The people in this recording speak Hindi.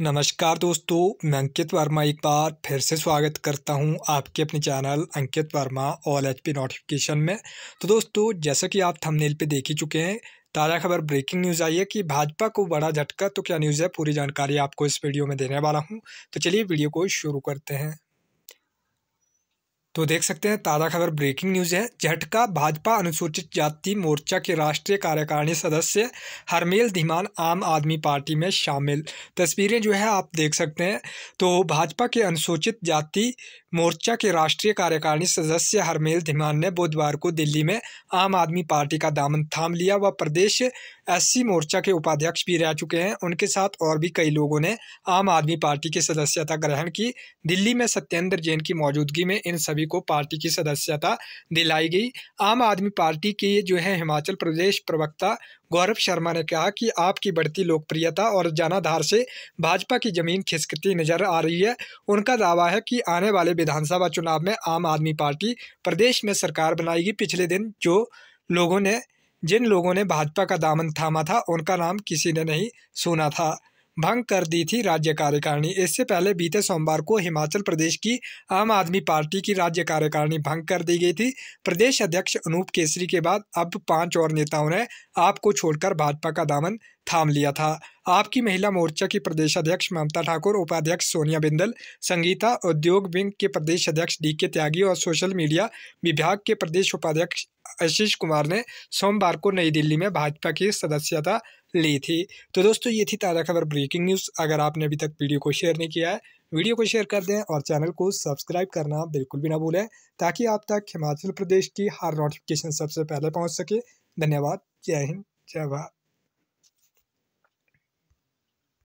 नमस्कार दोस्तों मैं अंकित वर्मा एक बार फिर से स्वागत करता हूं आपके अपने चैनल अंकित वर्मा ऑल एच पी नोटिफिकेशन में तो दोस्तों जैसा कि आप थंबनेल पे देख ही चुके हैं ताज़ा खबर ब्रेकिंग न्यूज़ आई है कि भाजपा को बड़ा झटका तो क्या न्यूज़ है पूरी जानकारी आपको इस वीडियो में देने वाला हूँ तो चलिए वीडियो को शुरू करते हैं तो देख सकते हैं ताज़ा खबर ब्रेकिंग न्यूज़ है झटका भाजपा अनुसूचित जाति मोर्चा के राष्ट्रीय कार्यकारिणी सदस्य हरमेल धीमान आम आदमी पार्टी में शामिल तस्वीरें जो है आप देख सकते हैं तो भाजपा के अनुसूचित जाति मोर्चा के राष्ट्रीय कार्यकारिणी सदस्य हरमेल धीमान ने बुधवार को दिल्ली में आम आदमी पार्टी का दामन थाम लिया व प्रदेश एससी मोर्चा के उपाध्यक्ष भी रह चुके हैं उनके साथ और भी कई लोगों ने आम आदमी पार्टी की सदस्यता ग्रहण की दिल्ली में सत्येंद्र जैन की मौजूदगी में इन सभी को पार्टी की सदस्यता दिलाई गई आम आदमी पार्टी के जो है हिमाचल प्रदेश प्रवक्ता गौरव शर्मा ने कहा कि आपकी बढ़ती लोकप्रियता और जनाधार से भाजपा की जमीन खिसकती नजर आ रही है उनका दावा है कि आने वाले विधानसभा चुनाव में आम आदमी पार्टी प्रदेश में सरकार बनाएगी पिछले दिन जो लोगों ने जिन लोगों ने भाजपा का दामन थामा था उनका नाम किसी ने नहीं सुना था भंग कर दी थी राज्य कार्यकारिणी इससे पहले बीते सोमवार को हिमाचल प्रदेश की आम आदमी पार्टी की राज्य कार्यकारिणी भंग कर दी गई थी प्रदेश अध्यक्ष अनूप केसरी के बाद अब पांच और नेताओं ने आपको छोड़कर भाजपा का दामन थाम लिया था आपकी महिला मोर्चा की प्रदेश अध्यक्ष ममता ठाकुर उपाध्यक्ष सोनिया बिंदल संगीता उद्योग विंग के प्रदेश अध्यक्ष डी के त्यागी और सोशल मीडिया विभाग के प्रदेश उपाध्यक्ष आशीष कुमार ने सोमवार को नई दिल्ली में भाजपा की सदस्यता ली थी तो दोस्तों ये थी ताज़ा खबर ब्रेकिंग न्यूज़ अगर आपने अभी तक वीडियो को शेयर नहीं किया है वीडियो को शेयर कर दें और चैनल को सब्सक्राइब करना बिल्कुल भी ना भूलें ताकि आप तक हिमाचल प्रदेश की हर नोटिफिकेशन सबसे पहले पहुँच सके धन्यवाद जय हिंद जय भारत